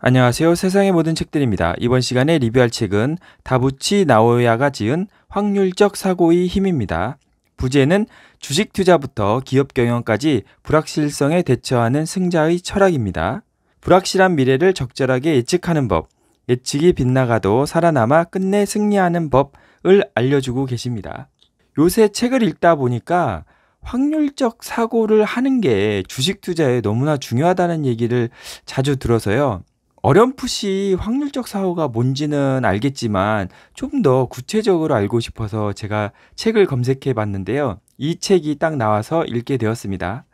안녕하세요. 세상의 모든 책들입니다. 이번 시간에 리뷰할 책은 다부치 나오야가 지은 확률적 사고의 힘입니다. 부제는 주식 투자부터 기업 경영까지 불확실성에 대처하는 승자의 철학입니다. 불확실한 미래를 적절하게 예측하는 법, 예측이 빗나가도 살아남아 끝내 승리하는 법을 알려주고 계십니다. 요새 책을 읽다 보니까 확률적 사고를 하는 게 주식 투자에 너무나 중요하다는 얘기를 자주 들어서요. 어렴풋이 확률적 사고가 뭔지는 알겠지만 좀 더 구체적으로 알고 싶어서 제가 책을 검색해 봤는데요. 이 책이 딱 나와서 읽게 되었습니다.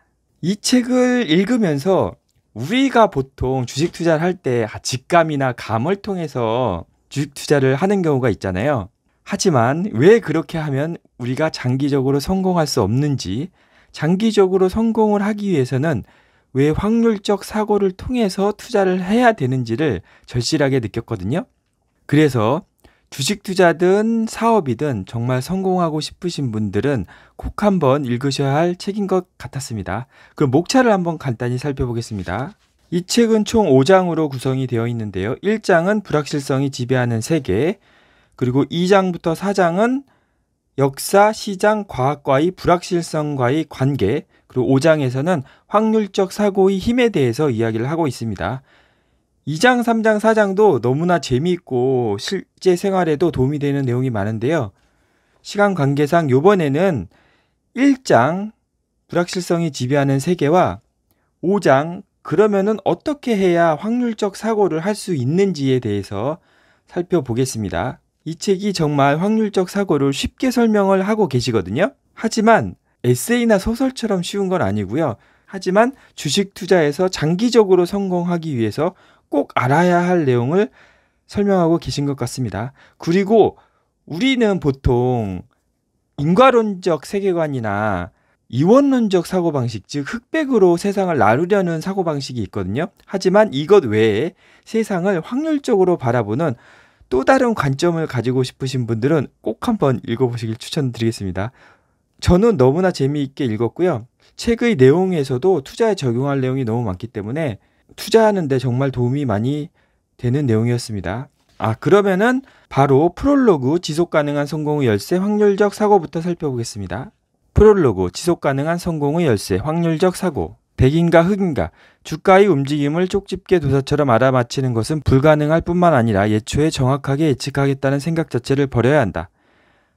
이 책을 읽으면서 우리가 보통 주식 투자를 할때 아, 직감이나 감을 통해서 주식 투자를 하는 경우가 있잖아요. 하지만 왜 그렇게 하면 우리가 장기적으로 성공할 수 없는지, 장기적으로 성공을 하기 위해서는 왜 확률적 사고를 통해서 투자를 해야 되는지를 절실하게 느꼈거든요. 그래서 주식 투자든 사업이든 정말 성공하고 싶으신 분들은 꼭 한번 읽으셔야 할 책인 것 같았습니다. 그럼 목차를 한번 간단히 살펴보겠습니다. 이 책은 총 5장으로 구성이 되어 있는데요. 1장은 불확실성이 지배하는 세계, 그리고 2장부터 4장은 역사, 시장, 과학과의 불확실성과의 관계, 그리고 5장에서는 확률적 사고의 힘에 대해서 이야기를 하고 있습니다. 2장, 3장, 4장도 너무나 재미있고 실제 생활에도 도움이 되는 내용이 많은데요. 시간 관계상 요번에는 1장 불확실성이 지배하는 세계와 5장 그러면은 어떻게 해야 확률적 사고를 할 수 있는지에 대해서 살펴보겠습니다. 이 책이 정말 확률적 사고를 쉽게 설명을 하고 계시거든요. 하지만 에세이나 소설처럼 쉬운 건 아니고요. 하지만 주식 투자에서 장기적으로 성공하기 위해서 꼭 알아야 할 내용을 설명하고 계신 것 같습니다. 그리고 우리는 보통 인과론적 세계관이나 이원론적 사고방식, 즉 흑백으로 세상을 나누려는 사고방식이 있거든요. 하지만 이것 외에 세상을 확률적으로 바라보는 또 다른 관점을 가지고 싶으신 분들은 꼭 한번 읽어보시길 추천드리겠습니다. 저는 너무나 재미있게 읽었고요. 책의 내용에서도 투자에 적용할 내용이 너무 많기 때문에 투자하는데 정말 도움이 많이 되는 내용이었습니다. 아, 그러면은 바로 프롤로그 지속 가능한 성공의 열쇠 확률적 사고부터 살펴보겠습니다. 프롤로그 지속 가능한 성공의 열쇠 확률적 사고. 백인가 흑인가 주가의 움직임을 쪽집게 도사처럼 알아맞히는 것은 불가능할 뿐만 아니라 예초에 정확하게 예측하겠다는 생각 자체를 버려야 한다.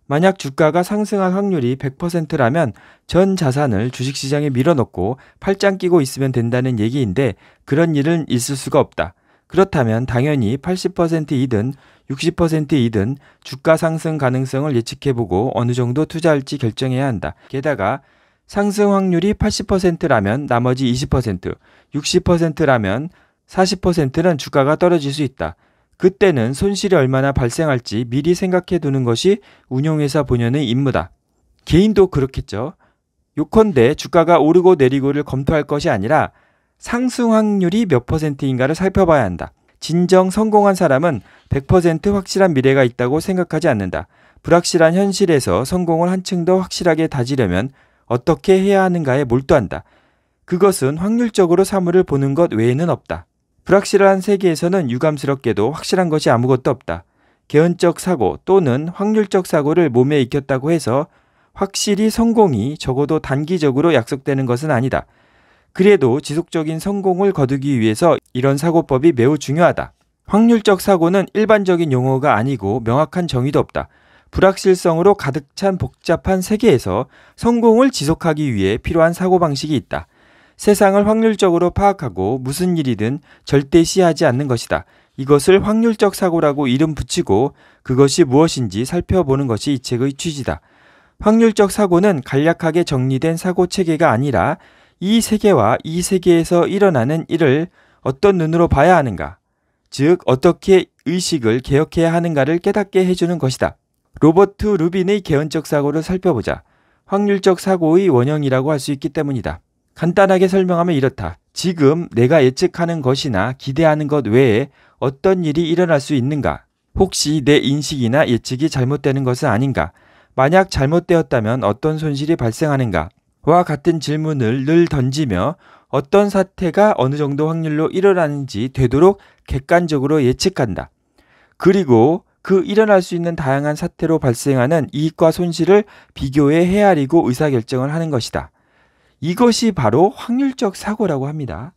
만약 주가가 상승할 확률이 100%라면 전 자산을 주식시장에 밀어넣고 팔짱 끼고 있으면 된다는 얘기인데 그런 일은 있을 수가 없다. 그렇다면 당연히 80%이든 60%이든 주가 상승 가능성을 예측해보고 어느 정도 투자할지 결정해야 한다. 게다가 상승 확률이 80%라면 나머지 20%, 60%라면 40%는 주가가 떨어질 수 있다. 그때는 손실이 얼마나 발생할지 미리 생각해 두는 것이 운용회사 본연의 임무다. 개인도 그렇겠죠. 요컨대 주가가 오르고 내리고를 검토할 것이 아니라 상승 확률이 몇 퍼센트인가를 살펴봐야 한다. 진정 성공한 사람은 100% 확실한 미래가 있다고 생각하지 않는다. 불확실한 현실에서 성공을 한층 더 확실하게 다지려면 어떻게 해야 하는가에 몰두한다. 그것은 확률적으로 사물을 보는 것 외에는 없다. 불확실한 세계에서는 유감스럽게도 확실한 것이 아무것도 없다. 개연적 사고 또는 확률적 사고를 몸에 익혔다고 해서 확실히 성공이 적어도 단기적으로 약속되는 것은 아니다. 그래도 지속적인 성공을 거두기 위해서 이런 사고법이 매우 중요하다. 확률적 사고는 일반적인 용어가 아니고 명확한 정의도 없다. 불확실성으로 가득 찬 복잡한 세계에서 성공을 지속하기 위해 필요한 사고방식이 있다. 세상을 확률적으로 파악하고 무슨 일이든 절대시하지 않는 것이다. 이것을 확률적 사고라고 이름 붙이고 그것이 무엇인지 살펴보는 것이 이 책의 취지다. 확률적 사고는 간략하게 정리된 사고 체계가 아니라 이 세계와 이 세계에서 일어나는 일을 어떤 눈으로 봐야 하는가, 즉 어떻게 의식을 개혁해야 하는가를 깨닫게 해주는 것이다. 로버트 루빈의 개연적 사고를 살펴보자. 확률적 사고의 원형이라고 할 수 있기 때문이다. 간단하게 설명하면 이렇다. 지금 내가 예측하는 것이나 기대하는 것 외에 어떤 일이 일어날 수 있는가? 혹시 내 인식이나 예측이 잘못되는 것은 아닌가? 만약 잘못되었다면 어떤 손실이 발생하는가? 와 같은 질문을 늘 던지며 어떤 사태가 어느 정도 확률로 일어나는지 되도록 객관적으로 예측한다. 그리고 그 일어날 수 있는 다양한 사태로 발생하는 이익과 손실을 비교해 헤아리고 의사결정을 하는 것이다. 이것이 바로 확률적 사고라고 합니다.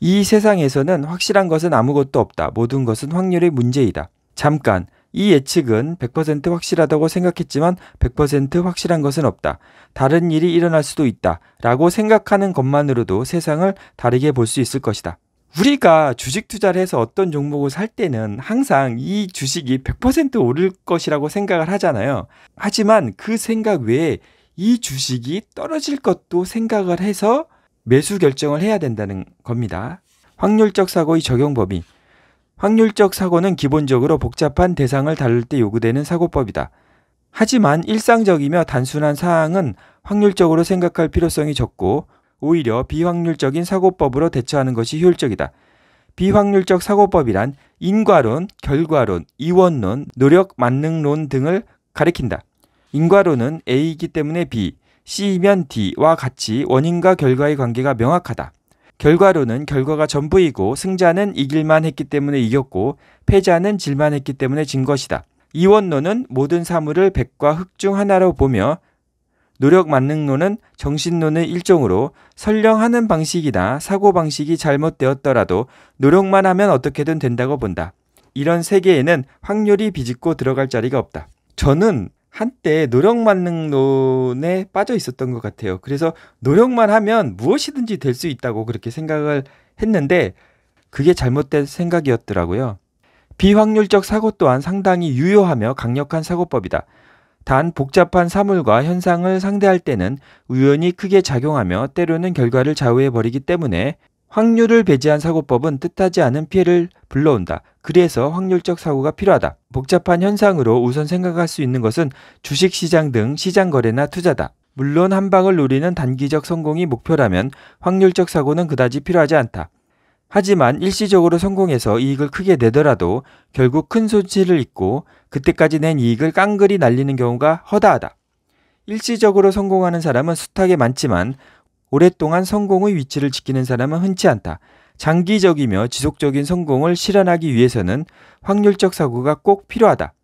이 세상에서는 확실한 것은 아무것도 없다. 모든 것은 확률의 문제이다. 잠깐, 이 예측은 100% 확실하다고 생각했지만 100% 확실한 것은 없다. 다른 일이 일어날 수도 있다. 라고 생각하는 것만으로도 세상을 다르게 볼 수 있을 것이다. 우리가 주식 투자를 해서 어떤 종목을 살 때는 항상 이 주식이 100% 오를 것이라고 생각을 하잖아요. 하지만 그 생각 외에 이 주식이 떨어질 것도 생각을 해서 매수 결정을 해야 된다는 겁니다. 확률적 사고의 적용 범위. 확률적 사고는 기본적으로 복잡한 대상을 다룰 때 요구되는 사고법이다. 하지만 일상적이며 단순한 사항은 확률적으로 생각할 필요성이 적고 오히려 비확률적인 사고법으로 대처하는 것이 효율적이다. 비확률적 사고법이란 인과론, 결과론, 이원론, 노력 만능론 등을 가리킨다. 인과로는 A이기 때문에 B, C이면 D와 같이 원인과 결과의 관계가 명확하다. 결과로는 결과가 전부이고 승자는 이길만 했기 때문에 이겼고 패자는 질만 했기 때문에 진 것이다. 이원론은 모든 사물을 백과 흑 중 하나로 보며 노력 만능론은 정신론의 일종으로 설령하는 방식이나 사고방식이 잘못되었더라도 노력만 하면 어떻게든 된다고 본다. 이런 세계에는 확률이 비집고 들어갈 자리가 없다. 저는 한때 노력만능론에 빠져 있었던 것 같아요. 그래서 노력만 하면 무엇이든지 될 수 있다고 그렇게 생각을 했는데 그게 잘못된 생각이었더라고요. 비확률적 사고 또한 상당히 유효하며 강력한 사고법이다. 단 복잡한 사물과 현상을 상대할 때는 우연히 크게 작용하며 때로는 결과를 좌우해 버리기 때문에 확률을 배제한 사고법은 뜻하지 않은 피해를 불러온다. 그래서 확률적 사고가 필요하다. 복잡한 현상으로 우선 생각할 수 있는 것은 주식시장 등 시장 거래나 투자다. 물론 한방을 노리는 단기적 성공이 목표라면 확률적 사고는 그다지 필요하지 않다. 하지만 일시적으로 성공해서 이익을 크게 내더라도 결국 큰 손실을 입고 그때까지 낸 이익을 깡그리 날리는 경우가 허다하다. 일시적으로 성공하는 사람은 숱하게 많지만 오랫동안 성공의 위치를 지키는 사람은 흔치 않다. 장기적이며 지속적인 성공을 실현하기 위해서는 확률적 사고가 꼭 필요하다.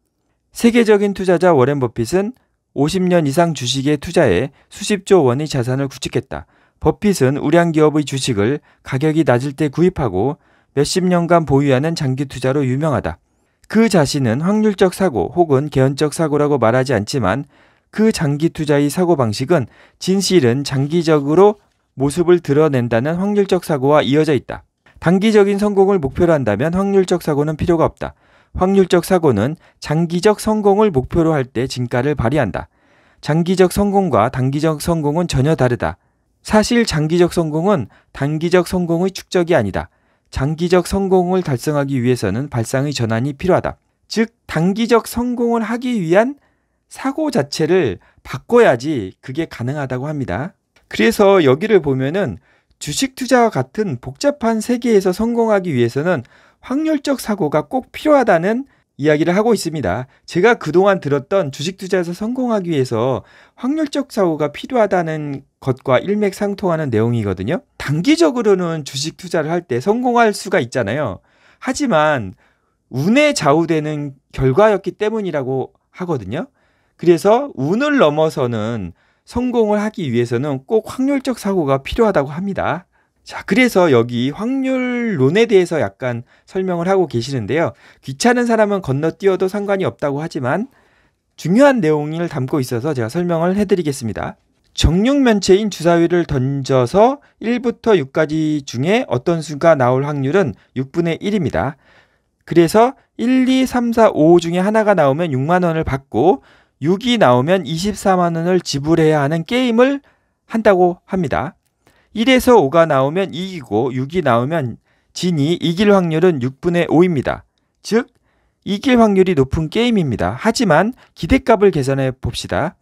세계적인 투자자 워렌 버핏은 50년 이상 주식에 투자해 수십조 원의 자산을 구축했다. 버핏은 우량 기업의 주식을 가격이 낮을 때 구입하고 몇십 년간 보유하는 장기 투자로 유명하다. 그 자신은 확률적 사고 혹은 개연적 사고라고 말하지 않지만 그 장기 투자의 사고 방식은 진실은 장기적으로 모습을 드러낸다는 확률적 사고와 이어져 있다. 단기적인 성공을 목표로 한다면 확률적 사고는 필요가 없다. 확률적 사고는 장기적 성공을 목표로 할 때 진가를 발휘한다. 장기적 성공과 단기적 성공은 전혀 다르다. 사실 장기적 성공은 단기적 성공의 축적이 아니다. 장기적 성공을 달성하기 위해서는 발상의 전환이 필요하다. 즉, 단기적 성공을 하기 위한 사고 자체를 바꿔야지 그게 가능하다고 합니다. 그래서 여기를 보면은 주식 투자와 같은 복잡한 세계에서 성공하기 위해서는 확률적 사고가 꼭 필요하다는 이야기를 하고 있습니다. 제가 그동안 들었던 주식 투자에서 성공하기 위해서 확률적 사고가 필요하다는 것과 일맥상통하는 내용이거든요. 단기적으로는 주식 투자를 할 때 성공할 수가 있잖아요. 하지만 운에 좌우되는 결과였기 때문이라고 하거든요. 그래서 운을 넘어서는 성공을 하기 위해서는 꼭 확률적 사고가 필요하다고 합니다. 자, 그래서 여기 확률론에 대해서 약간 설명을 하고 계시는데요. 귀찮은 사람은 건너뛰어도 상관이 없다고 하지만 중요한 내용을 담고 있어서 제가 설명을 해드리겠습니다. 정육면체인 주사위를 던져서 1부터 6까지 중에 어떤 수가 나올 확률은 6분의 1입니다. 그래서 1, 2, 3, 4, 5 중에 하나가 나오면 6만 원을 받고 6이 나오면 24만 원을 지불해야 하는 게임을 한다고 합니다. 1에서 5가 나오면 이기고 6이 나오면 진이 이길 확률은 6분의 5입니다. 즉 이길 확률이 높은 게임입니다. 하지만 기대값을 계산해 봅시다.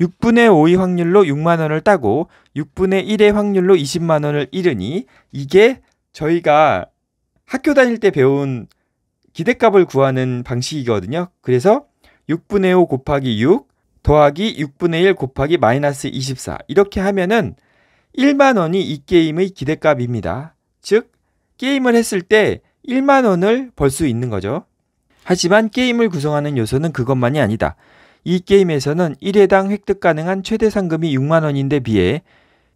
6분의 5의 확률로 6만원을 따고 6분의 1의 확률로 20만원을 잃으니 이게 저희가 학교 다닐 때 배운 기대값을 구하는 방식이거든요. 그래서 6분의 5 곱하기 6 더하기 6분의 1 곱하기 마이너스 24 이렇게 하면은 1만 원이 이 게임의 기대값입니다. 즉 게임을 했을 때 1만 원을 벌 수 있는 거죠. 하지만 게임을 구성하는 요소는 그것만이 아니다. 이 게임에서는 1회당 획득 가능한 최대 상금이 6만 원인데 비해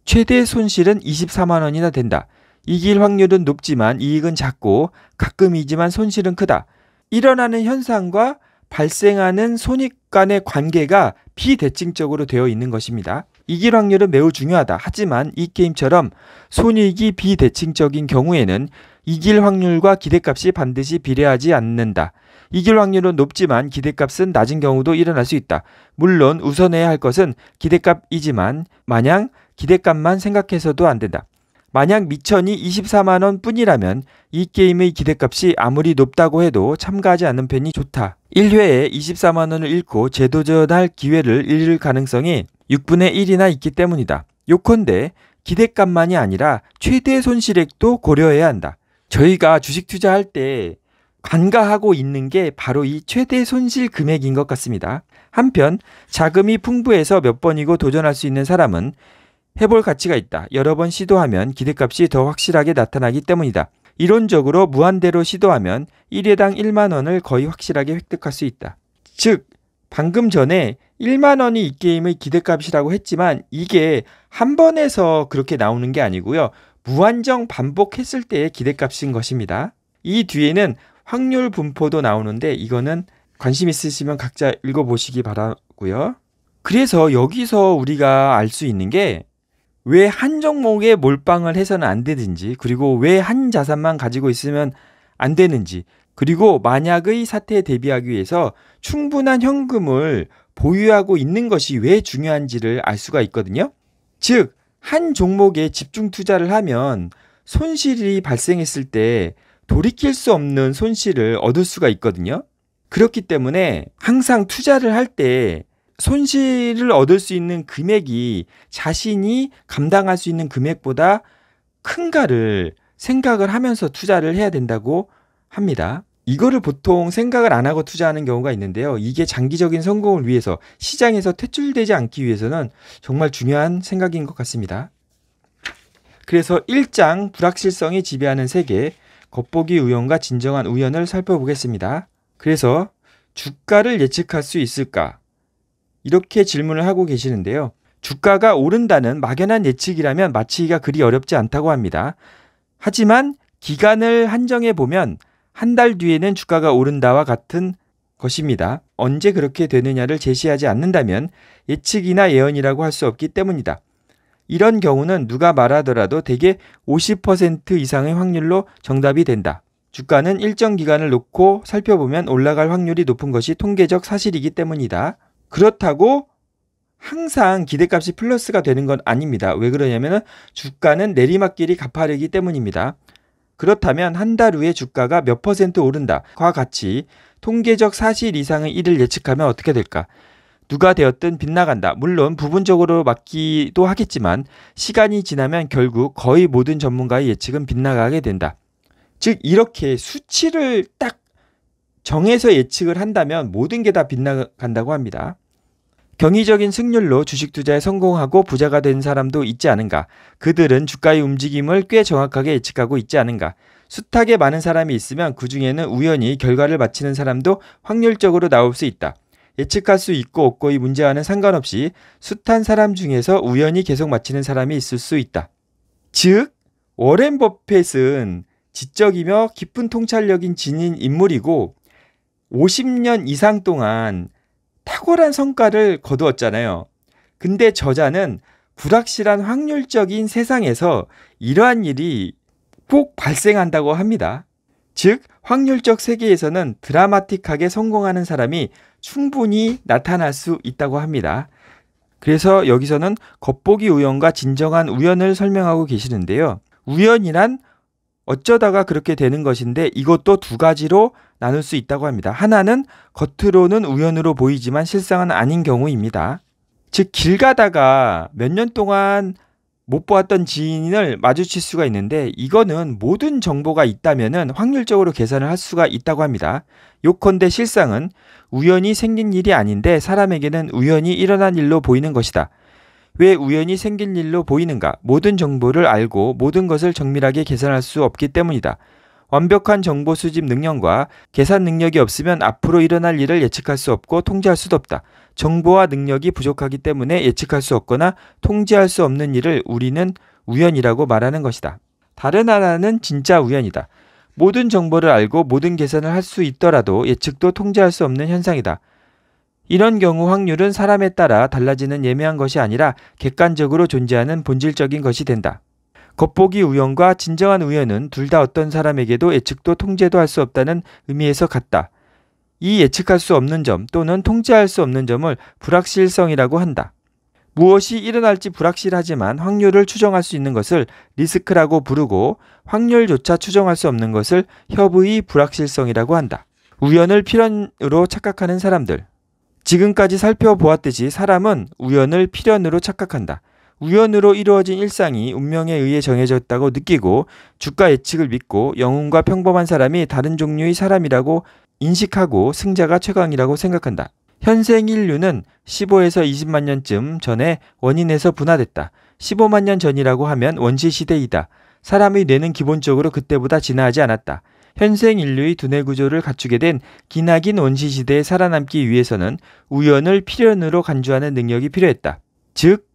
최대 손실은 24만 원이나 된다. 이길 확률은 높지만 이익은 작고 가끔이지만 손실은 크다. 일어나는 현상과 발생하는 손익 간의 관계가 비대칭적으로 되어 있는 것입니다. 이길 확률은 매우 중요하다. 하지만 이 게임처럼 손익이 비대칭적인 경우에는 이길 확률과 기대값이 반드시 비례하지 않는다. 이길 확률은 높지만 기대값은 낮은 경우도 일어날 수 있다. 물론 우선해야 할 것은 기대값이지만 마냥 기대값만 생각해서도 안 된다. 만약 미천이 24만원 뿐이라면 이 게임의 기대값이 아무리 높다고 해도 참가하지 않는 편이 좋다. 1회에 24만원을 잃고 재도전할 기회를 잃을 가능성이 6분의 1이나 있기 때문이다. 요컨대 기대값만이 아니라 최대 손실액도 고려해야 한다. 저희가 주식 투자할 때 간과하고 있는 게 바로 이 최대 손실 금액인 것 같습니다. 한편 자금이 풍부해서 몇 번이고 도전할 수 있는 사람은 해볼 가치가 있다. 여러 번 시도하면 기대값이 더 확실하게 나타나기 때문이다. 이론적으로 무한대로 시도하면 1회당 1만 원을 거의 확실하게 획득할 수 있다. 즉, 방금 전에 1만 원이 이 게임의 기대값이라고 했지만 이게 한 번에서 그렇게 나오는 게 아니고요. 무한정 반복했을 때의 기대값인 것입니다. 이 뒤에는 확률 분포도 나오는데 이거는 관심 있으시면 각자 읽어보시기 바라고요. 그래서 여기서 우리가 알 수 있는 게 왜한 종목에 몰빵을 해서는 안 되든지 그리고 왜 한 자산만 가지고 있으면 안 되는지 그리고 만약의 사태에 대비하기 위해서 충분한 현금을 보유하고 있는 것이 왜 중요한지를 알 수가 있거든요. 즉, 한 종목에 집중 투자를 하면 손실이 발생했을 때 돌이킬 수 없는 손실을 얻을 수가 있거든요. 그렇기 때문에 항상 투자를 할때 손실을 얻을 수 있는 금액이 자신이 감당할 수 있는 금액보다 큰가를 생각을 하면서 투자를 해야 된다고 합니다. 이거를 보통 생각을 안 하고 투자하는 경우가 있는데요. 이게 장기적인 성공을 위해서 시장에서 퇴출되지 않기 위해서는 정말 중요한 생각인 것 같습니다. 그래서 1장 불확실성이 지배하는 세계 겉보기 우연과 진정한 우연을 살펴보겠습니다. 그래서 주가를 예측할 수 있을까? 이렇게 질문을 하고 계시는데요. 주가가 오른다는 막연한 예측이라면 마치기가 그리 어렵지 않다고 합니다. 하지만 기간을 한정해 보면 한 달 뒤에는 주가가 오른다와 같은 것입니다. 언제 그렇게 되느냐를 제시하지 않는다면 예측이나 예언이라고 할 수 없기 때문이다. 이런 경우는 누가 말하더라도 대개 50% 이상의 확률로 정답이 된다. 주가는 일정 기간을 놓고 살펴보면 올라갈 확률이 높은 것이 통계적 사실이기 때문이다. 그렇다고 항상 기대값이 플러스가 되는 건 아닙니다. 왜 그러냐면은 주가는 내리막길이 가파르기 때문입니다. 그렇다면 한 달 후에 주가가 몇 퍼센트 오른다과 같이 통계적 사실 이상의 일을 예측하면 어떻게 될까? 누가 되었든 빗나간다. 물론 부분적으로 맞기도 하겠지만 시간이 지나면 결국 거의 모든 전문가의 예측은 빗나가게 된다. 즉 이렇게 수치를 딱 정해서 예측을 한다면 모든 게 다 빗나간다고 합니다. 경의적인 승률로 주식 투자에 성공하고 부자가 된 사람도 있지 않은가. 그들은 주가의 움직임을 꽤 정확하게 예측하고 있지 않은가. 숱하게 많은 사람이 있으면 그 중에는 우연히 결과를 맞히는 사람도 확률적으로 나올 수 있다. 예측할 수 있고 없고 의 문제와는 상관없이 숱한 사람 중에서 우연히 계속 맞히는 사람이 있을 수 있다. 즉, 워렌 버펫은 지적이며 깊은 통찰력인 진인 인물이고 50년 이상 동안 탁월한 성과를 거두었잖아요. 근데 저자는 불확실한 확률적인 세상에서 이러한 일이 꼭 발생한다고 합니다. 즉, 확률적 세계에서는 드라마틱하게 성공하는 사람이 충분히 나타날 수 있다고 합니다. 그래서 여기서는 겉보기 우연과 진정한 우연을 설명하고 계시는데요. 우연이란 어쩌다가 그렇게 되는 것인데 이것도 두 가지로 나눌 수 있다고 합니다. 하나는 겉으로는 우연으로 보이지만 실상은 아닌 경우입니다. 즉, 길 가다가 몇 년 동안 못 보았던 지인을 마주칠 수가 있는데 이거는 모든 정보가 있다면 확률적으로 계산을 할 수가 있다고 합니다. 요컨대 실상은 우연히 생긴 일이 아닌데 사람에게는 우연히 일어난 일로 보이는 것이다. 왜 우연히 생긴 일로 보이는가? 모든 정보를 알고 모든 것을 정밀하게 계산할 수 없기 때문이다. 완벽한 정보 수집 능력과 계산 능력이 없으면 앞으로 일어날 일을 예측할 수 없고 통제할 수도 없다. 정보와 능력이 부족하기 때문에 예측할 수 없거나 통제할 수 없는 일을 우리는 우연이라고 말하는 것이다. 다른 하나는 진짜 우연이다. 모든 정보를 알고 모든 계산을 할 수 있더라도 예측도 통제할 수 없는 현상이다. 이런 경우 확률은 사람에 따라 달라지는 예매한 것이 아니라 객관적으로 존재하는 본질적인 것이 된다. 겉보기 우연과 진정한 우연은 둘 다 어떤 사람에게도 예측도 통제도 할 수 없다는 의미에서 같다. 이 예측할 수 없는 점 또는 통제할 수 없는 점을 불확실성이라고 한다. 무엇이 일어날지 불확실하지만 확률을 추정할 수 있는 것을 리스크라고 부르고 확률조차 추정할 수 없는 것을 협의 불확실성이라고 한다. 우연을 필연으로 착각하는 사람들, 지금까지 살펴보았듯이 사람은 우연을 필연으로 착각한다. 우연으로 이루어진 일상이 운명에 의해 정해졌다고 느끼고 주가 예측을 믿고 영웅과 평범한 사람이 다른 종류의 사람이라고 인식하고 승자가 최강이라고 생각한다. 현생 인류는 15에서 20만 년쯤 전에 원인에서 분화됐다. 15만 년 전이라고 하면 원시 시대이다. 사람의 뇌는 기본적으로 그때보다 진화하지 않았다. 현생 인류의 두뇌 구조를 갖추게 된 기나긴 원시 시대에 살아남기 위해서는 우연을 필연으로 간주하는 능력이 필요했다. 즉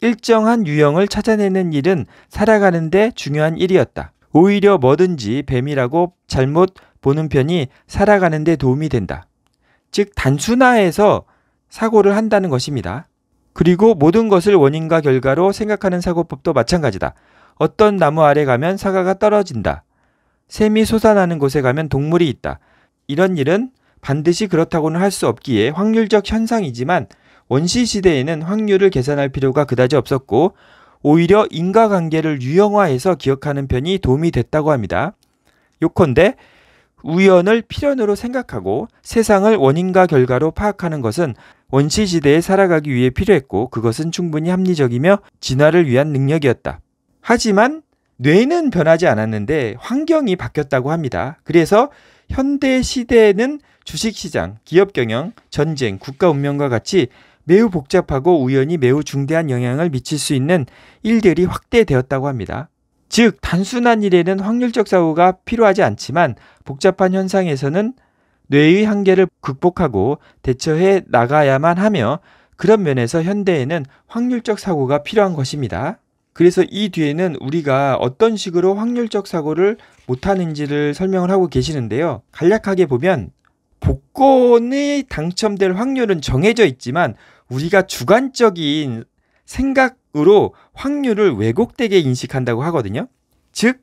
일정한 유형을 찾아내는 일은 살아가는데 중요한 일이었다. 오히려 뭐든지 뱀이라고 잘못 보는 편이 살아가는데 도움이 된다. 즉, 단순화해서 사고를 한다는 것입니다. 그리고 모든 것을 원인과 결과로 생각하는 사고법도 마찬가지다. 어떤 나무 아래 가면 사과가 떨어진다. 샘이 솟아나는 곳에 가면 동물이 있다. 이런 일은 반드시 그렇다고는 할 수 없기에 확률적 현상이지만 원시 시대에는 확률을 계산할 필요가 그다지 없었고 오히려 인과관계를 유형화해서 기억하는 편이 도움이 됐다고 합니다. 요컨대 우연을 필연으로 생각하고 세상을 원인과 결과로 파악하는 것은 원시 시대에 살아가기 위해 필요했고 그것은 충분히 합리적이며 진화를 위한 능력이었다. 하지만 뇌는 변하지 않았는데 환경이 바뀌었다고 합니다. 그래서 현대 시대에는 주식시장, 기업 경영, 전쟁, 국가 운명과 같이 매우 복잡하고 우연히 매우 중대한 영향을 미칠 수 있는 일들이 확대되었다고 합니다. 즉, 단순한 일에는 확률적 사고가 필요하지 않지만 복잡한 현상에서는 뇌의 한계를 극복하고 대처해 나가야만 하며 그런 면에서 현대에는 확률적 사고가 필요한 것입니다. 그래서 이 뒤에는 우리가 어떤 식으로 확률적 사고를 못하는지를 설명을 하고 계시는데요. 간략하게 보면 복권이 당첨될 확률은 정해져 있지만 우리가 주관적인 생각으로 확률을 왜곡되게 인식한다고 하거든요. 즉,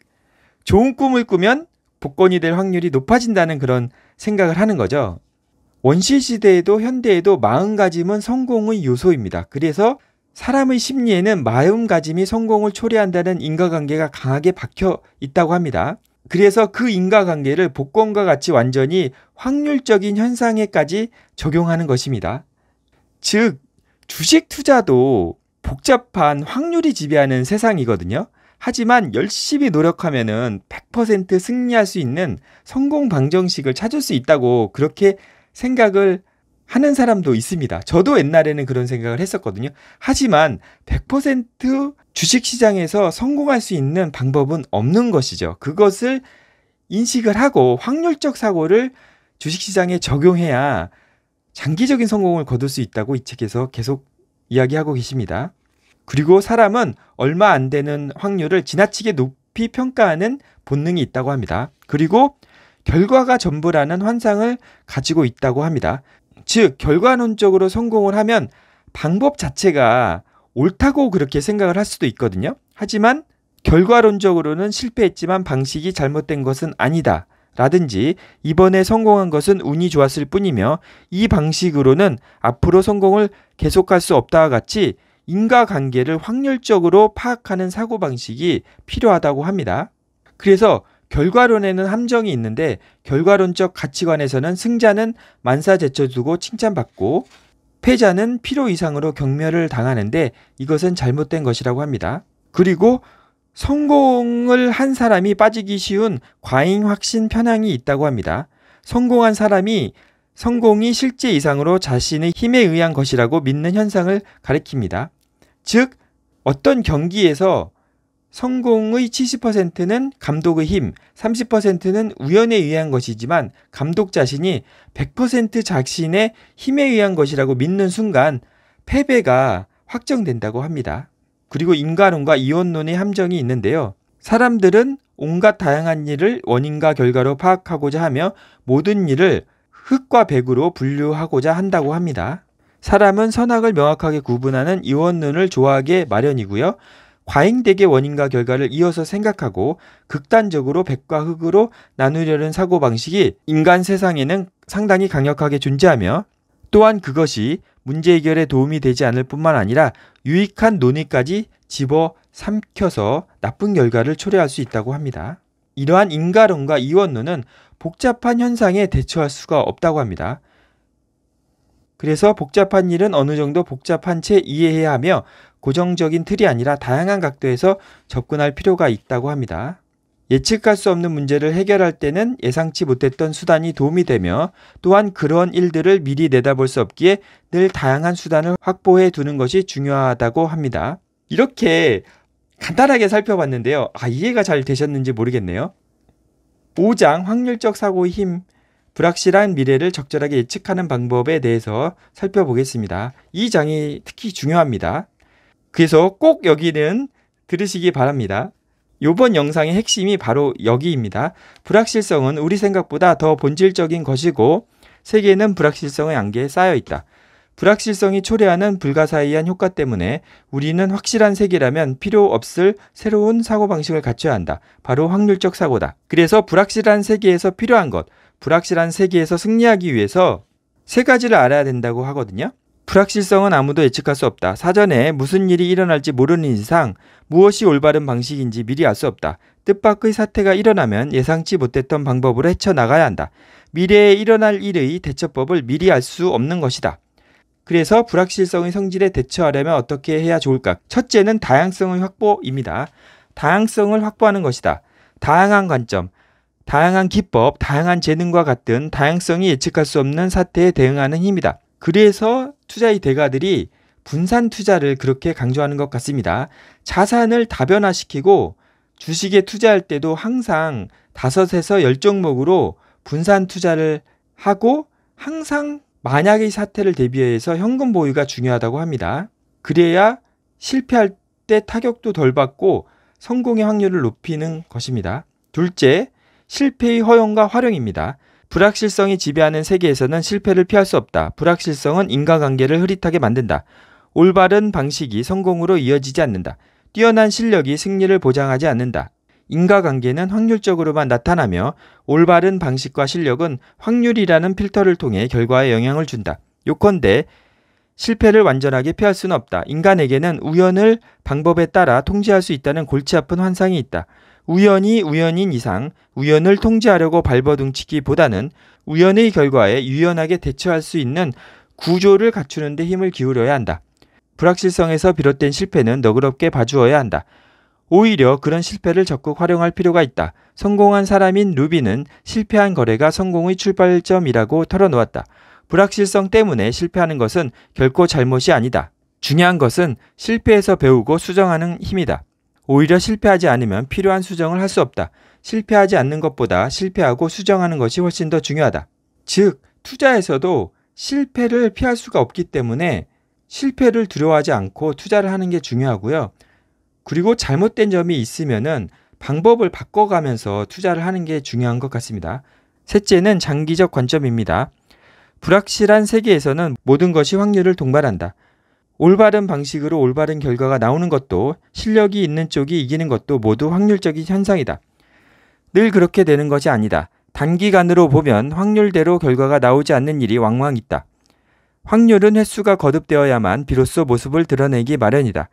좋은 꿈을 꾸면 복권이 될 확률이 높아진다는 그런 생각을 하는 거죠. 원시시대에도 현대에도 마음가짐은 성공의 요소입니다. 그래서 사람의 심리에는 마음가짐이 성공을 초래한다는 인과관계가 강하게 박혀 있다고 합니다. 그래서 그 인과관계를 복권과 같이 완전히 확률적인 현상에까지 적용하는 것입니다. 즉, 주식 투자도 복잡한 확률이 지배하는 세상이거든요. 하지만 열심히 노력하면100% 승리할 수 있는 성공 방정식을 찾을 수 있다고 그렇게 생각을 하는 사람도 있습니다. 저도 옛날에는 그런 생각을 했었거든요. 하지만 100% 주식 시장에서 성공할 수 있는 방법은 없는 것이죠. 그것을 인식을 하고 확률적 사고를 주식 시장에 적용해야 장기적인 성공을 거둘 수 있다고 이 책에서 계속 이야기하고 계십니다. 그리고 사람은 얼마 안 되는 확률을 지나치게 높이 평가하는 본능이 있다고 합니다. 그리고 결과가 전부라는 환상을 가지고 있다고 합니다. 즉 결과론적으로 성공을 하면 방법 자체가 옳다고 그렇게 생각을 할 수도 있거든요. 하지만 결과론적으로는 실패했지만 방식이 잘못된 것은 아니다. 라든지 이번에 성공한 것은 운이 좋았을 뿐이며 이 방식으로는 앞으로 성공을 계속할 수 없다와 같이 인과관계를 확률적으로 파악하는 사고방식이 필요하다고 합니다. 그래서 결과론에는 함정이 있는데 결과론적 가치관에서는 승자는 만사 제쳐두고 칭찬받고 패자는 필요 이상으로 경멸을 당하는데 이것은 잘못된 것이라고 합니다. 그리고 성공을 한 사람이 빠지기 쉬운 과잉 확신 편향이 있다고 합니다. 성공한 사람이 성공이 실제 이상으로 자신의 힘에 의한 것이라고 믿는 현상을 가리킵니다. 즉, 어떤 경기에서 성공의 70%는 감독의 힘, 30%는 우연에 의한 것이지만 감독 자신이 100% 자신의 힘에 의한 것이라고 믿는 순간 패배가 확정된다고 합니다. 그리고 인과론과 이원론의 함정이 있는데요. 사람들은 온갖 다양한 일을 원인과 결과로 파악하고자 하며 모든 일을 흑과 백으로 분류하고자 한다고 합니다. 사람은 선악을 명확하게 구분하는 이원론을 좋아하게 마련이고요. 과잉되게 원인과 결과를 이어서 생각하고 극단적으로 백과 흑으로 나누려는 사고방식이 인간 세상에는 상당히 강력하게 존재하며 또한 그것이 문제 해결에 도움이 되지 않을 뿐만 아니라 유익한 논의까지 집어 삼켜서 나쁜 결과를 초래할 수 있다고 합니다. 이러한 인가론과 이원론은 복잡한 현상에 대처할 수가 없다고 합니다. 그래서 복잡한 일은 어느 정도 복잡한 채 이해해야 하며 고정적인 틀이 아니라 다양한 각도에서 접근할 필요가 있다고 합니다. 예측할 수 없는 문제를 해결할 때는 예상치 못했던 수단이 도움이 되며 또한 그런 일들을 미리 내다볼 수 없기에 늘 다양한 수단을 확보해 두는 것이 중요하다고 합니다. 이렇게 간단하게 살펴봤는데요. 아, 이해가 잘 되셨는지 모르겠네요. 5장 확률적 사고의 힘, 불확실한 미래를 적절하게 예측하는 방법에 대해서 살펴보겠습니다. 이 장이 특히 중요합니다. 그래서 꼭 여기는 들으시기 바랍니다. 요번 영상의 핵심이 바로 여기입니다. 불확실성은 우리 생각보다 더 본질적인 것이고 세계는 불확실성의 안개에 쌓여 있다. 불확실성이 초래하는 불가사의한 효과 때문에 우리는 확실한 세계라면 필요 없을 새로운 사고방식을 갖춰야 한다. 바로 확률적 사고다. 그래서 불확실한 세계에서 필요한 것, 불확실한 세계에서 승리하기 위해서 세 가지를 알아야 된다고 하거든요. 불확실성은 아무도 예측할 수 없다. 사전에 무슨 일이 일어날지 모르는 이상 무엇이 올바른 방식인지 미리 알 수 없다. 뜻밖의 사태가 일어나면 예상치 못했던 방법으로 헤쳐나가야 한다. 미래에 일어날 일의 대처법을 미리 알 수 없는 것이다. 그래서 불확실성의 성질에 대처하려면 어떻게 해야 좋을까? 첫째는 다양성의 확보입니다. 다양성을 확보하는 것이다. 다양한 관점, 다양한 기법, 다양한 재능과 같은 다양성이 예측할 수 없는 사태에 대응하는 힘이다. 그래서 투자의 대가들이 분산 투자를 그렇게 강조하는 것 같습니다. 자산을 다변화시키고 주식에 투자할 때도 항상 5에서1 0 종목으로 분산 투자를 하고 항상 만약의 사태를 대비해서 현금 보유가 중요하다고 합니다. 그래야 실패할 때 타격도 덜 받고 성공의 확률을 높이는 것입니다. 둘째, 실패의 허용과 활용입니다. 불확실성이 지배하는 세계에서는 실패를 피할 수 없다. 불확실성은 인간관계를 흐릿하게 만든다. 올바른 방식이 성공으로 이어지지 않는다. 뛰어난 실력이 승리를 보장하지 않는다. 인과관계는 확률적으로만 나타나며 올바른 방식과 실력은 확률이라는 필터를 통해 결과에 영향을 준다. 요컨대 실패를 완전하게 피할 수는 없다. 인간에게는 우연을 방법에 따라 통제할 수 있다는 골치 아픈 환상이 있다. 우연이 우연인 이상 우연을 통제하려고 발버둥치기보다는 우연의 결과에 유연하게 대처할 수 있는 구조를 갖추는 데 힘을 기울여야 한다. 불확실성에서 비롯된 실패는 너그럽게 봐주어야 한다. 오히려 그런 실패를 적극 활용할 필요가 있다. 성공한 사람인 루비는 실패한 거래가 성공의 출발점이라고 털어놓았다. 불확실성 때문에 실패하는 것은 결코 잘못이 아니다. 중요한 것은 실패에서 배우고 수정하는 힘이다. 오히려 실패하지 않으면 필요한 수정을 할 수 없다. 실패하지 않는 것보다 실패하고 수정하는 것이 훨씬 더 중요하다. 즉, 투자에서도 실패를 피할 수가 없기 때문에 실패를 두려워하지 않고 투자를 하는 게 중요하고요. 그리고 잘못된 점이 있으면은 방법을 바꿔가면서 투자를 하는 게 중요한 것 같습니다. 셋째는 장기적 관점입니다. 불확실한 세계에서는 모든 것이 확률을 동반한다. 올바른 방식으로 올바른 결과가 나오는 것도 실력이 있는 쪽이 이기는 것도 모두 확률적인 현상이다. 늘 그렇게 되는 것이 아니다. 단기간으로 보면 확률대로 결과가 나오지 않는 일이 왕왕 있다. 확률은 횟수가 거듭되어야만 비로소 모습을 드러내기 마련이다.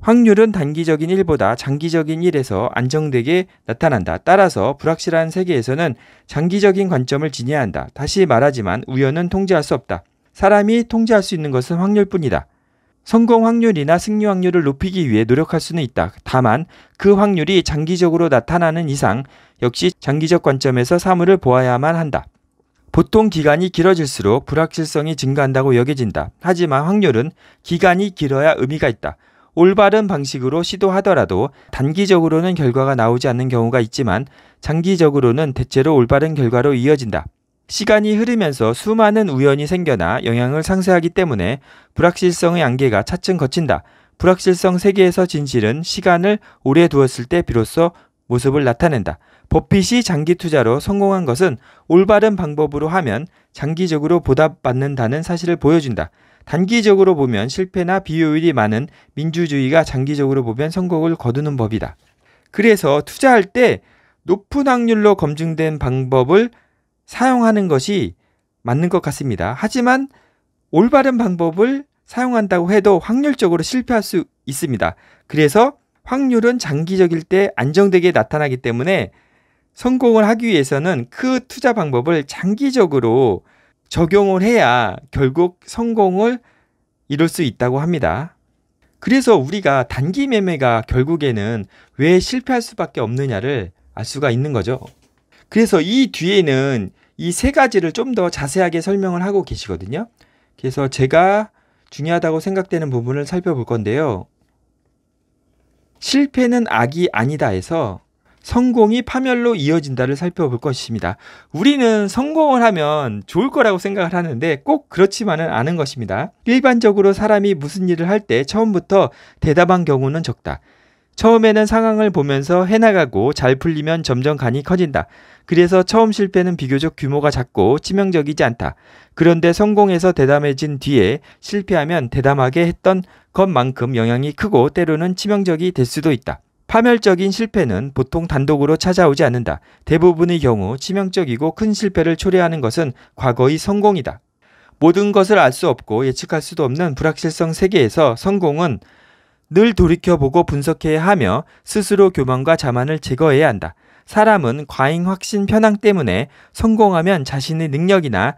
확률은 단기적인 일보다 장기적인 일에서 안정되게 나타난다. 따라서 불확실한 세계에서는 장기적인 관점을 지녀야 한다. 다시 말하지만 우연은 통제할 수 없다. 사람이 통제할 수 있는 것은 확률뿐이다. 성공 확률이나 승리 확률을 높이기 위해 노력할 수는 있다. 다만 그 확률이 장기적으로 나타나는 이상 역시 장기적 관점에서 사물을 보아야만 한다. 보통 기간이 길어질수록 불확실성이 증가한다고 여겨진다. 하지만 확률은 기간이 길어야 의미가 있다. 올바른 방식으로 시도하더라도 단기적으로는 결과가 나오지 않는 경우가 있지만 장기적으로는 대체로 올바른 결과로 이어진다. 시간이 흐르면서 수많은 우연이 생겨나 영향을 상쇄하기 때문에 불확실성의 안개가 차츰 거친다 불확실성 세계에서 진실은 시간을 오래 두었을 때 비로소 모습을 나타낸다. 버핏이 장기 투자로 성공한 것은 올바른 방법으로 하면 장기적으로 보답받는다는 사실을 보여준다. 단기적으로 보면 실패나 비효율이 많은 민주주의가 장기적으로 보면 성공을 거두는 법이다. 그래서 투자할 때 높은 확률로 검증된 방법을 사용하는 것이 맞는 것 같습니다. 하지만 올바른 방법을 사용한다고 해도 확률적으로 실패할 수 있습니다. 그래서 확률은 장기적일 때 안정되게 나타나기 때문에 성공을 하기 위해서는 그 투자 방법을 장기적으로 적용을 해야 결국 성공을 이룰 수 있다고 합니다. 그래서 우리가 단기 매매가 결국에는 왜 실패할 수밖에 없느냐를 알 수가 있는 거죠. 그래서 이 뒤에는 이 세 가지를 좀 더 자세하게 설명을 하고 계시거든요. 그래서 제가 중요하다고 생각되는 부분을 살펴볼 건데요. 실패는 악이 아니다해서 성공이 파멸로 이어진다를 살펴볼 것입니다. 우리는 성공을 하면 좋을 거라고 생각을 하는데 꼭 그렇지만은 않은 것입니다. 일반적으로 사람이 무슨 일을 할 때 처음부터 대답한 경우는 적다. 처음에는 상황을 보면서 해나가고 잘 풀리면 점점 간이 커진다. 그래서 처음 실패는 비교적 규모가 작고 치명적이지 않다. 그런데 성공해서 대담해진 뒤에 실패하면 대담하게 했던 것만큼 영향이 크고 때로는 치명적이 될 수도 있다. 파멸적인 실패는 보통 단독으로 찾아오지 않는다. 대부분의 경우 치명적이고 큰 실패를 초래하는 것은 과거의 성공이다. 모든 것을 알 수 없고 예측할 수도 없는 불확실성 세계에서 성공은 늘 돌이켜보고 분석해야 하며 스스로 교만과 자만을 제거해야 한다. 사람은 과잉 확신 편향 때문에 성공하면 자신의 능력이나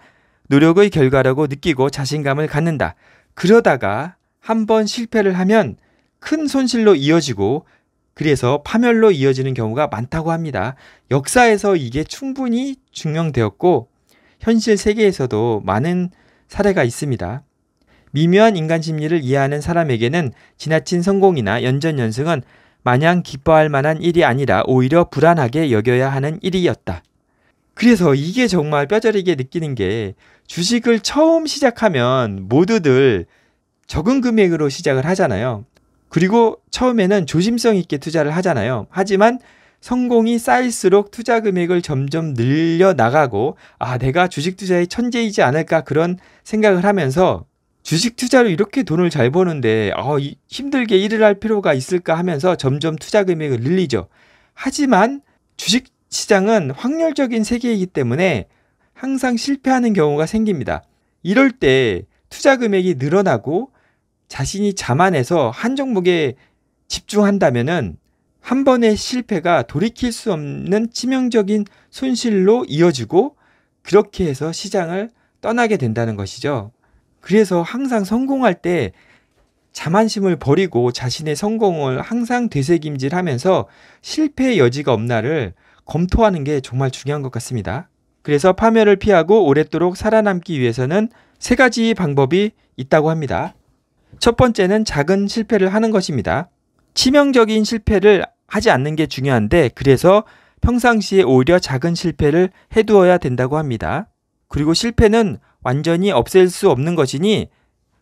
노력의 결과라고 느끼고 자신감을 갖는다. 그러다가 한 번 실패를 하면 큰 손실로 이어지고 그래서 파멸로 이어지는 경우가 많다고 합니다. 역사에서 이게 충분히 증명되었고 현실 세계에서도 많은 사례가 있습니다. 미묘한 인간 심리를 이해하는 사람에게는 지나친 성공이나 연전연승은 마냥 기뻐할 만한 일이 아니라 오히려 불안하게 여겨야 하는 일이었다. 그래서 이게 정말 뼈저리게 느끼는 게 주식을 처음 시작하면 모두들 적은 금액으로 시작을 하잖아요. 그리고 처음에는 조심성 있게 투자를 하잖아요. 하지만 성공이 쌓일수록 투자 금액을 점점 늘려 나가고 아 내가 주식 투자의 천재이지 않을까 그런 생각을 하면서 주식 투자로 이렇게 돈을 잘 버는데 어, 힘들게 일을 할 필요가 있을까 하면서 점점 투자 금액을 늘리죠. 하지만 주식 시장은 확률적인 세계이기 때문에 항상 실패하는 경우가 생깁니다. 이럴 때 투자 금액이 늘어나고 자신이 자만해서 한 종목에 집중한다면은 한 번의 실패가 돌이킬 수 없는 치명적인 손실로 이어지고 그렇게 해서 시장을 떠나게 된다는 것이죠. 그래서 항상 성공할 때 자만심을 버리고 자신의 성공을 항상 되새김질하면서 실패의 여지가 없나를 검토하는 게 정말 중요한 것 같습니다. 그래서 파멸을 피하고 오랫도록 살아남기 위해서는 세 가지 방법이 있다고 합니다. 첫 번째는 작은 실패를 하는 것입니다. 치명적인 실패를 하지 않는 게 중요한데 그래서 평상시에 오히려 작은 실패를 해두어야 된다고 합니다. 그리고 실패는 완전히 없앨 수 없는 것이니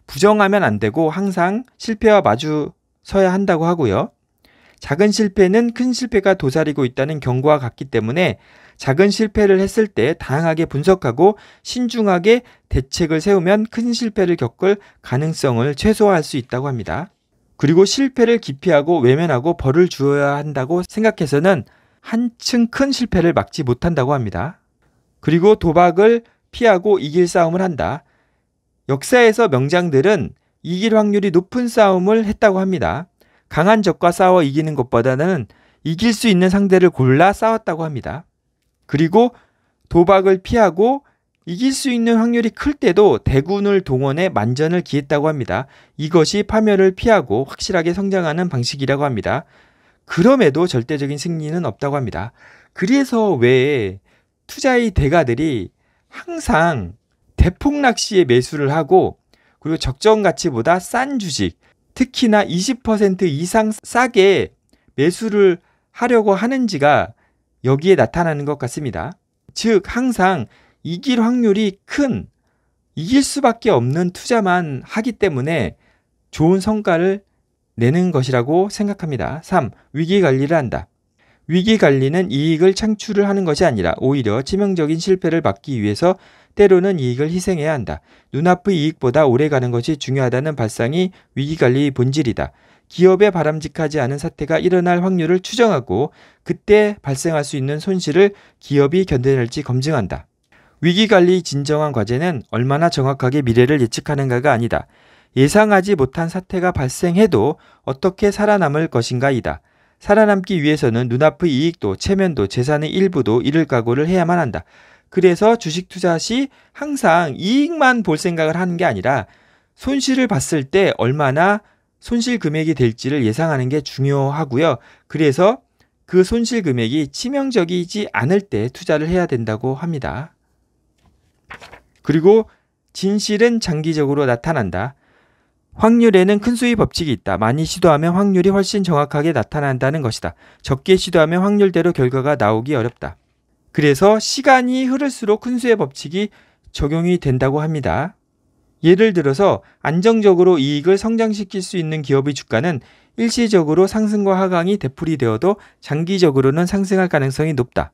부정하면 안 되고 항상 실패와 마주 서야 한다고 하고요. 작은 실패는 큰 실패가 도사리고 있다는 경고와 같기 때문에 작은 실패를 했을 때 다양하게 분석하고 신중하게 대책을 세우면 큰 실패를 겪을 가능성을 최소화할 수 있다고 합니다. 그리고 실패를 기피하고 외면하고 벌을 주어야 한다고 생각해서는 한층 큰 실패를 막지 못한다고 합니다. 그리고 도박을 피하고 이길 싸움을 한다. 역사에서 명장들은 이길 확률이 높은 싸움을 했다고 합니다. 강한 적과 싸워 이기는 것보다는 이길 수 있는 상대를 골라 싸웠다고 합니다. 그리고 도박을 피하고 이길 수 있는 확률이 클 때도 대군을 동원해 만전을 기했다고 합니다. 이것이 파멸을 피하고 확실하게 성장하는 방식이라고 합니다. 그럼에도 절대적인 승리는 없다고 합니다. 그래서 왜 투자의 대가들이 항상 대폭 낚시에 매수를 하고 그리고 적정 가치보다 싼 주식, 특히나 20% 이상 싸게 매수를 하려고 하는지가 여기에 나타나는 것 같습니다. 즉, 항상 이길 확률이 큰, 이길 수밖에 없는 투자만 하기 때문에 좋은 성과를 내는 것이라고 생각합니다. 3. 위기 관리를 한다. 위기 관리는 이익을 창출을 하는 것이 아니라 오히려 치명적인 실패를 막기 위해서 때로는 이익을 희생해야 한다. 눈앞의 이익보다 오래 가는 것이 중요하다는 발상이 위기 관리의 본질이다. 기업에 바람직하지 않은 사태가 일어날 확률을 추정하고 그때 발생할 수 있는 손실을 기업이 견뎌낼지 검증한다. 위기 관리 진정한 과제는 얼마나 정확하게 미래를 예측하는가가 아니다. 예상하지 못한 사태가 발생해도 어떻게 살아남을 것인가이다. 살아남기 위해서는 눈앞의 이익도 체면도 재산의 일부도 잃을 각오를 해야만 한다. 그래서 주식 투자 시 항상 이익만 볼 생각을 하는 게 아니라 손실을 봤을 때 얼마나 손실 금액이 될지를 예상하는 게 중요하고요. 그래서 그 손실 금액이 치명적이지 않을 때 투자를 해야 된다고 합니다. 그리고 진실은 장기적으로 나타난다. 확률에는 큰 수의 법칙이 있다. 많이 시도하면 확률이 훨씬 정확하게 나타난다는 것이다. 적게 시도하면 확률대로 결과가 나오기 어렵다. 그래서 시간이 흐를수록 큰 수의 법칙이 적용이 된다고 합니다. 예를 들어서 안정적으로 이익을 성장시킬 수 있는 기업의 주가는 일시적으로 상승과 하강이 되풀이되어도 장기적으로는 상승할 가능성이 높다.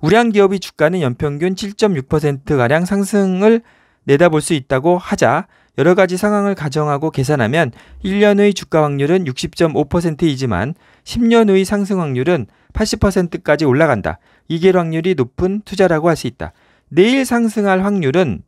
우량 기업의 주가는 연평균 7.6%가량 상승을 내다볼 수 있다고 하자 여러 가지 상황을 가정하고 계산하면 1년의 주가 확률은 60.5%이지만 10년 의 상승 확률은 80%까지 올라간다. 이길 확률이 높은 투자라고 할 수 있다. 내일 상승할 확률은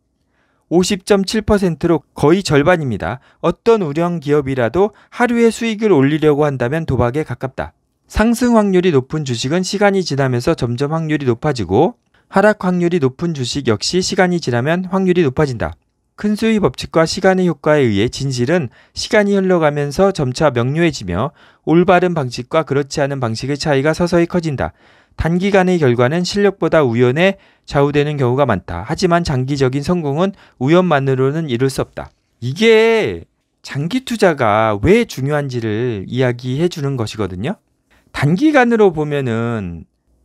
50.7%로 거의 절반입니다. 어떤 우량 기업이라도 하루에 수익을 올리려고 한다면 도박에 가깝다. 상승 확률이 높은 주식은 시간이 지나면서 점점 확률이 높아지고 하락 확률이 높은 주식 역시 시간이 지나면 확률이 높아진다. 큰수의 법칙과 시간의 효과에 의해 진실은 시간이 흘러가면서 점차 명료해지며 올바른 방식과 그렇지 않은 방식의 차이가 서서히 커진다. 단기간의 결과는 실력보다 우연에 좌우되는 경우가 많다. 하지만 장기적인 성공은 우연만으로는 이룰 수 없다. 이게 장기 투자가 왜 중요한지를 이야기해 주는 것이거든요. 단기간으로 보면은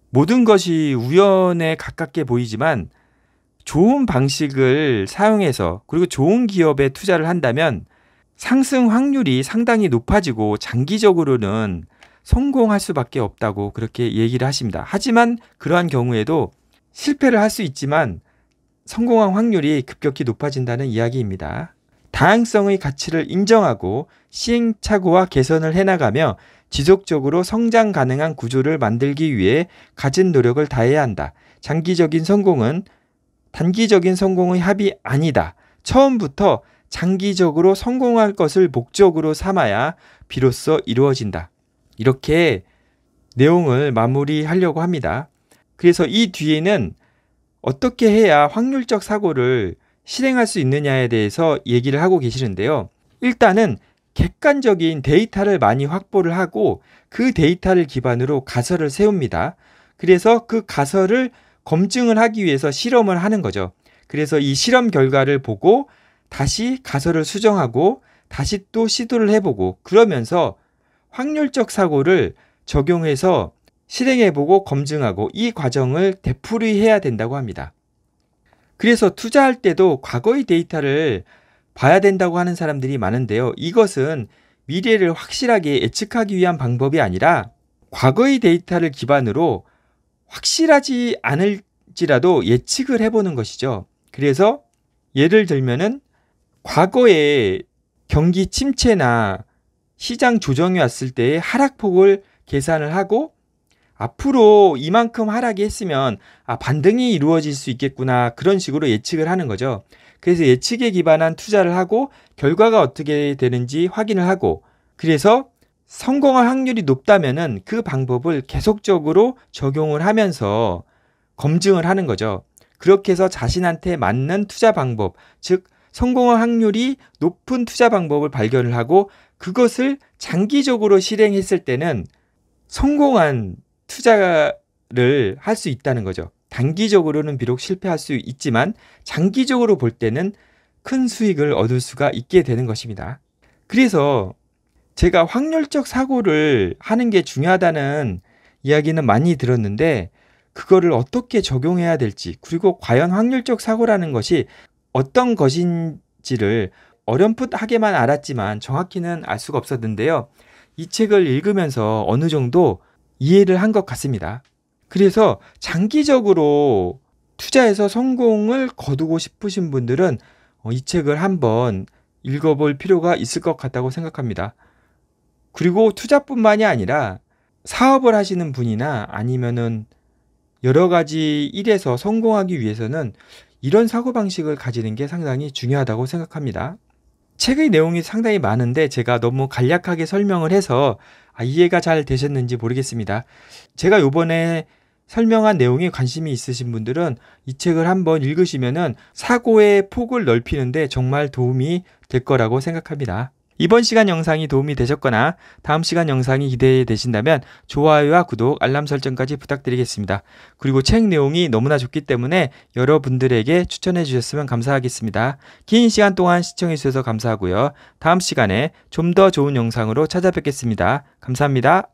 모든 것이 우연에 가깝게 보이지만 좋은 방식을 사용해서 그리고 좋은 기업에 투자를 한다면 상승 확률이 상당히 높아지고 장기적으로는 성공할 수밖에 없다고 그렇게 얘기를 하십니다. 하지만 그러한 경우에도 실패를 할 수 있지만 성공한 확률이 급격히 높아진다는 이야기입니다. 다양성의 가치를 인정하고 시행착오와 개선을 해나가며 지속적으로 성장 가능한 구조를 만들기 위해 가진 노력을 다해야 한다. 장기적인 성공은 단기적인 성공의 합이 아니다. 처음부터 장기적으로 성공할 것을 목적으로 삼아야 비로소 이루어진다. 이렇게 내용을 마무리하려고 합니다. 그래서 이 뒤에는 어떻게 해야 확률적 사고를 실행할 수 있느냐에 대해서 얘기를 하고 계시는데요. 일단은 객관적인 데이터를 많이 확보를 하고 그 데이터를 기반으로 가설을 세웁니다. 그래서 그 가설을 검증을 하기 위해서 실험을 하는 거죠. 그래서 이 실험 결과를 보고 다시 가설을 수정하고 다시 또 시도를 해보고 그러면서 확률적 사고를 적용해서 실행해보고 검증하고 이 과정을 되풀이해야 된다고 합니다. 그래서 투자할 때도 과거의 데이터를 봐야 된다고 하는 사람들이 많은데요. 이것은 미래를 확실하게 예측하기 위한 방법이 아니라 과거의 데이터를 기반으로 확실하지 않을지라도 예측을 해보는 것이죠. 그래서 예를 들면은 과거에 경기 침체나 시장 조정이 왔을 때의 하락폭을 계산을 하고 앞으로 이만큼 하락이 했으면 아, 반등이 이루어질 수 있겠구나 그런 식으로 예측을 하는 거죠. 그래서 예측에 기반한 투자를 하고 결과가 어떻게 되는지 확인을 하고 그래서 성공할 확률이 높다면그 방법을 계속적으로 적용을 하면서 검증을 하는 거죠. 그렇게 해서 자신한테 맞는 투자 방법, 즉 성공할 확률이 높은 투자 방법을 발견을 하고 그것을 장기적으로 실행했을 때는 성공한 투자를 할 수 있다는 거죠. 단기적으로는 비록 실패할 수 있지만 장기적으로 볼 때는 큰 수익을 얻을 수가 있게 되는 것입니다. 그래서 제가 확률적 사고를 하는 게 중요하다는 이야기는 많이 들었는데 그거를 어떻게 적용해야 될지 그리고 과연 확률적 사고라는 것이 어떤 것인지를 어렴풋하게만 알았지만 정확히는 알 수가 없었는데요. 이 책을 읽으면서 어느 정도 이해를 한 것 같습니다. 그래서 장기적으로 투자에서 성공을 거두고 싶으신 분들은 어, 이 책을 한번 읽어볼 필요가 있을 것 같다고 생각합니다. 그리고 투자뿐만이 아니라 사업을 하시는 분이나 아니면은 여러 가지 일에서 성공하기 위해서는 이런 사고방식을 가지는 게 상당히 중요하다고 생각합니다. 책의 내용이 상당히 많은데 제가 너무 간략하게 설명을 해서 아, 이해가 잘 되셨는지 모르겠습니다. 제가 요번에 설명한 내용에 관심이 있으신 분들은 이 책을 한번 읽으시면 사고의 폭을 넓히는데 정말 도움이 될 거라고 생각합니다. 이번 시간 영상이 도움이 되셨거나 다음 시간 영상이 기대되신다면 좋아요와 구독, 알람 설정까지 부탁드리겠습니다. 그리고 책 내용이 너무나 좋기 때문에 여러분들에게 추천해 주셨으면 감사하겠습니다. 긴 시간 동안 시청해 주셔서 감사하고요. 다음 시간에 좀 더 좋은 영상으로 찾아뵙겠습니다. 감사합니다.